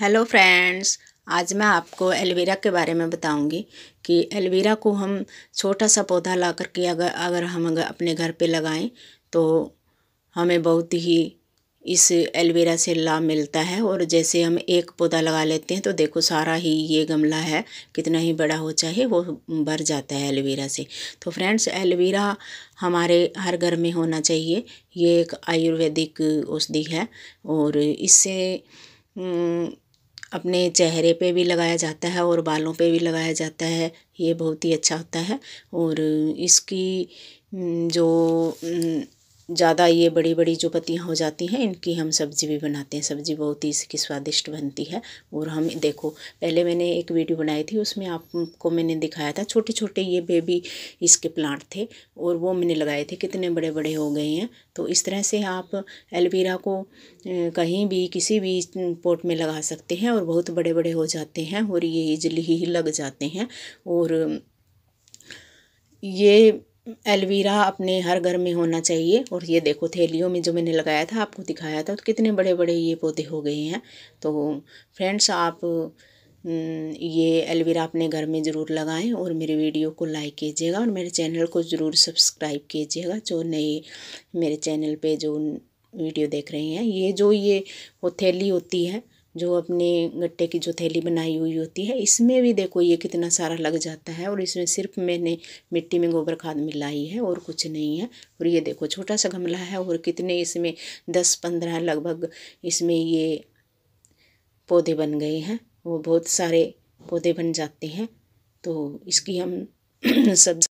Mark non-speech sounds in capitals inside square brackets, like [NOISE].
hello friends आज मैं आपको एलवेरा के बारे में बताऊंगी कि एलवेरा को हम छोटा सा पौधा ला करके अगर अगर हम अगर अपने घर पे लगाएं तो हमें बहुत ही इस एलवेरा से लाभ मिलता है और जैसे हम एक पौधा लगा लेते हैं तो देखो सारा ही ये गमला है कितना ही बड़ा हो चाहे वो भर जाता है एलवेरा से तो फ्रेंड्स एलवेरा हमारे हर घर में होना चाहिए ये एक आयुर्वेदिक औषधि है और इससे हम्म, अपने चेहरे पे भी लगाया जाता है और बालों पे भी लगाया जाता है ये बहुत ही अच्छा होता है और इसकी जो ज़्यादा ये बड़ी बड़ी जो पत्तियाँ हो जाती हैं इनकी हम सब्ज़ी भी बनाते हैं सब्ज़ी बहुत ही इसकी स्वादिष्ट बनती है और हम देखो पहले मैंने एक वीडियो बनाई थी उसमें आपको मैंने दिखाया था छोटे छोटे ये बेबी इसके प्लांट थे और वो मैंने लगाए थे कितने बड़े बड़े हो गए हैं तो इस तरह से आप एलवीरा को कहीं भी किसी भी पोट में लगा सकते हैं और बहुत बड़े बड़े हो जाते हैं और ये इजली ही लग जाते हैं और ये एलवीरा अपने हर घर में होना चाहिए और ये देखो थैलियों में जो मैंने लगाया था आपको दिखाया था तो कितने बड़े बड़े ये पौधे हो गए हैं तो फ्रेंड्स आप हम्म, ये एलवीरा अपने घर में ज़रूर लगाएं और मेरे वीडियो को लाइक कीजिएगा और मेरे चैनल को ज़रूर सब्सक्राइब कीजिएगा जो नए मेरे चैनल पे जो वीडियो देख रहे हैं ये जो ये वो थैली होती है जो अपने गट्टे की जो थैली बनाई हुई होती है इसमें भी देखो ये कितना सारा लग जाता है और इसमें सिर्फ मैंने मिट्टी में गोबर खाद मिलाई है और कुछ नहीं है और ये देखो छोटा सा गमला है और कितने इसमें दस पंद्रह लगभग इसमें ये पौधे बन गए हैं वो बहुत सारे पौधे बन जाते हैं तो इसकी हम [CLEARS THROAT] सब्जी